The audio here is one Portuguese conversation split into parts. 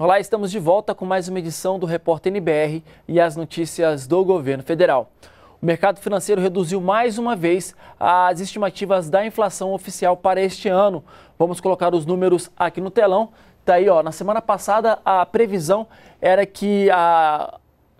Olá, estamos de volta com mais uma edição do Repórter NBR e as notícias do governo federal. O mercado financeiro reduziu mais uma vez as estimativas da inflação oficial para este ano. Vamos colocar os números aqui no telão. Tá aí, ó, na semana passada a previsão era que a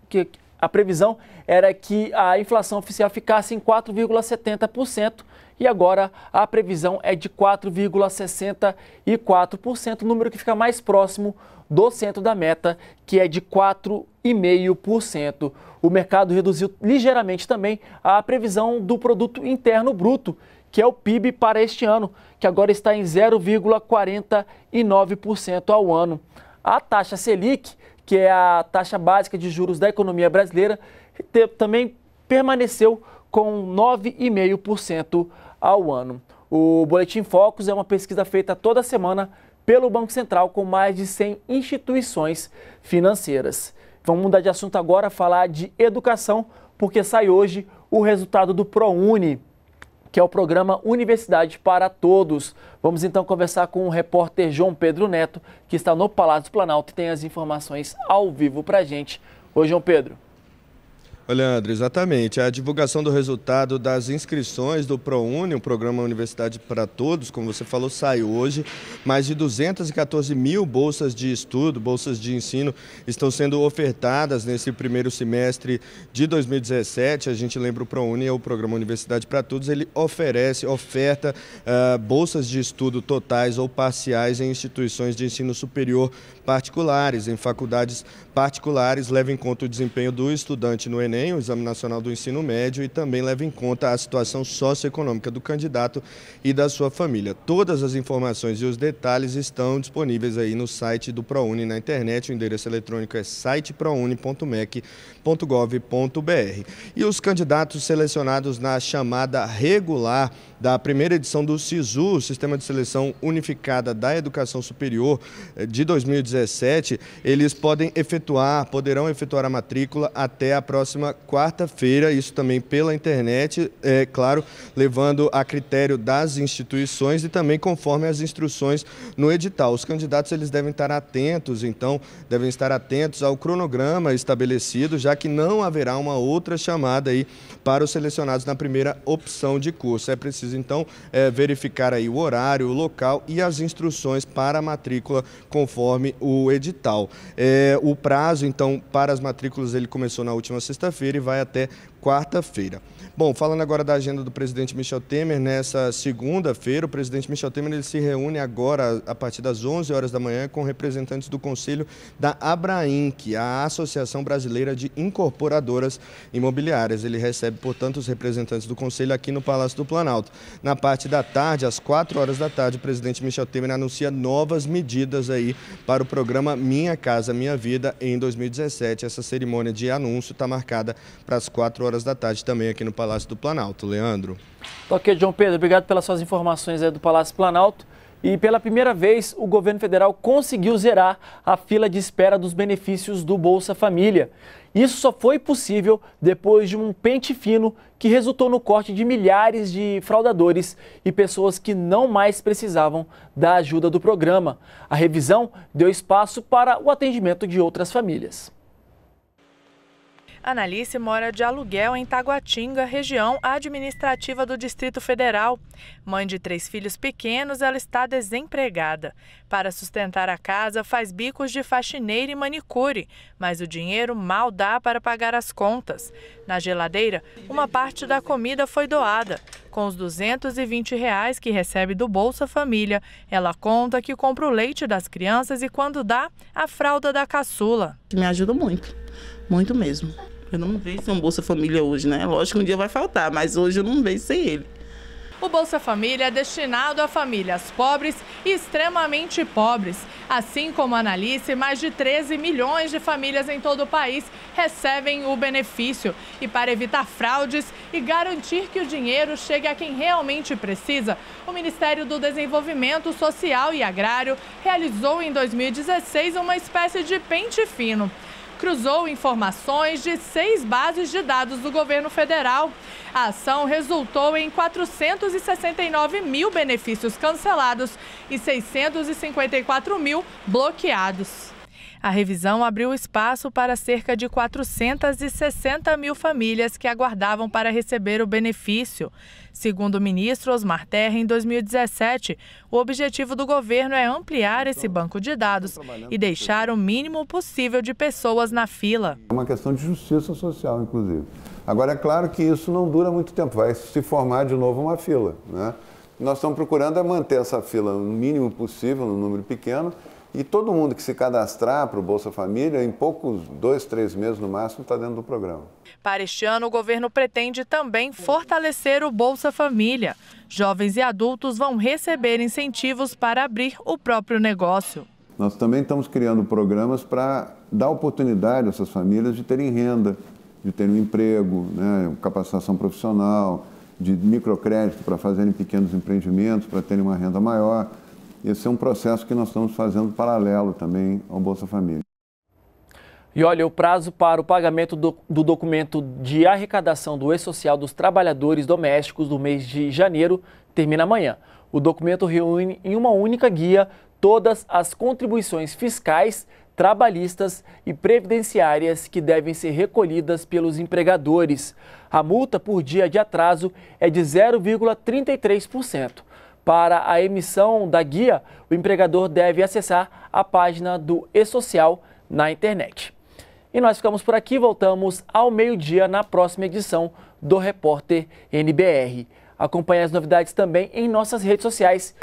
que a previsão era que a inflação oficial ficasse em 4,70% e agora a previsão é de 4,64%, número que fica mais próximo do centro da meta, que é de 4,5%. O mercado reduziu ligeiramente também a previsão do produto interno bruto, que é o PIB para este ano, que agora está em 0,49% ao ano. A taxa Selic, que é a taxa básica de juros da economia brasileira, também permaneceu com 9,5% ao ano. O Boletim Focus é uma pesquisa feita toda semana pelo Banco Central com mais de 100 instituições financeiras. Vamos mudar de assunto agora, falar de educação, porque sai hoje o resultado do ProUni, que é o programa Universidade para Todos. Vamos então conversar com o repórter João Pedro Neto, que está no Palácio Planalto e tem as informações ao vivo para gente. Oi, João Pedro. Leandro, exatamente. A divulgação do resultado das inscrições do ProUni, o Programa Universidade para Todos, como você falou, sai hoje. Mais de 214 mil bolsas de estudo, bolsas de ensino, estão sendo ofertadas nesse primeiro semestre de 2017. A gente lembra o ProUni, é o Programa Universidade para Todos, ele oferece, oferta uh, bolsas de estudo totais ou parciais em instituições de ensino superior particulares, em faculdades particulares, leva em conta o desempenho do estudante no Enem Enem, o Exame Nacional do Ensino Médio, e também leva em conta a situação socioeconômica do candidato e da sua família. Todas as informações e os detalhes estão disponíveis aí no site do ProUni na internet. O endereço eletrônico é siteprouni.mec.gov.br. E os candidatos selecionados na chamada regular da primeira edição do SISU, Sistema de Seleção Unificada da Educação Superior eh, de 2017, eles podem efetuar, poderão efetuar a matrícula até a próxima quarta-feira, isso também pela internet, é claro, levando a critério das instituições e também conforme as instruções no edital. Os candidatos eles devem estar atentos, então, devem estar atentos ao cronograma estabelecido, já que não haverá uma outra chamada aí para os selecionados na primeira opção de curso. É preciso precisa então é, verificar aí o horário, o local e as instruções para a matrícula conforme o edital. É, o prazo então para as matrículas ele começou na última sexta-feira e vai até quarta-feira. Bom, falando agora da agenda do presidente Michel Temer, nessa segunda-feira, o presidente Michel Temer ele se reúne agora, a partir das 11 horas da manhã, com representantes do Conselho da Abrainc, a Associação Brasileira de Incorporadoras Imobiliárias. Ele recebe, portanto, os representantes do Conselho aqui no Palácio do Planalto. Na parte da tarde, às 4 horas da tarde, o presidente Michel Temer anuncia novas medidas aí para o programa Minha Casa Minha Vida em 2017. Essa cerimônia de anúncio está marcada para as 4 horas horas da tarde também aqui no Palácio do Planalto. Leandro. Ok, João Pedro, obrigado pelas suas informações do Palácio Planalto. E pela primeira vez, o governo federal conseguiu zerar a fila de espera dos benefícios do Bolsa Família. Isso só foi possível depois de um pente fino que resultou no corte de milhares de fraudadores e pessoas que não mais precisavam da ajuda do programa. A revisão deu espaço para o atendimento de outras famílias. Analice mora de aluguel em Taguatinga, região administrativa do Distrito Federal. Mãe de três filhos pequenos, ela está desempregada. Para sustentar a casa, faz bicos de faxineira e manicure, mas o dinheiro mal dá para pagar as contas. Na geladeira, uma parte da comida foi doada. Com os 220 reais que recebe do Bolsa Família, ela conta que compra o leite das crianças e, quando dá, a fralda da caçula. Me ajuda muito, muito mesmo. Eu não vejo sem um Bolsa Família hoje, né? Lógico que um dia vai faltar, mas hoje eu não vejo sem ele. O Bolsa Família é destinado a famílias pobres e extremamente pobres. Assim como a Analice, mais de 13 milhões de famílias em todo o país recebem o benefício. E para evitar fraudes e garantir que o dinheiro chegue a quem realmente precisa, o Ministério do Desenvolvimento Social e Agrário realizou em 2016 uma espécie de pente fino cruzou informações de seis bases de dados do governo federal. A ação resultou em 469 mil benefícios cancelados e 654 mil bloqueados. A revisão abriu espaço para cerca de 460 mil famílias que aguardavam para receber o benefício. Segundo o ministro Osmar Terra, em 2017, o objetivo do governo é ampliar esse banco de dados e deixar o mínimo possível de pessoas na fila. É uma questão de justiça social, inclusive. Agora, é claro que isso não dura muito tempo, vai se formar de novo uma fila. Né? Nós estamos procurando é manter essa fila no mínimo possível, no número pequeno, e todo mundo que se cadastrar para o Bolsa Família, em poucos dois, três meses no máximo, está dentro do programa. Para este ano, o governo pretende também fortalecer o Bolsa Família. Jovens e adultos vão receber incentivos para abrir o próprio negócio. Nós também estamos criando programas para dar oportunidade a essas famílias de terem renda, de terem um emprego, né, capacitação profissional, de microcrédito para fazerem pequenos empreendimentos, para terem uma renda maior. Esse é um processo que nós estamos fazendo paralelo também ao Bolsa Família. E olha, o prazo para o pagamento do, do documento de arrecadação do E-Social dos Trabalhadores Domésticos do mês de janeiro termina amanhã. O documento reúne em uma única guia todas as contribuições fiscais, trabalhistas e previdenciárias que devem ser recolhidas pelos empregadores. A multa por dia de atraso é de 0,33%. Para a emissão da guia, o empregador deve acessar a página do eSocial na internet. E nós ficamos por aqui, voltamos ao meio-dia na próxima edição do Repórter NBR. Acompanhe as novidades também em nossas redes sociais.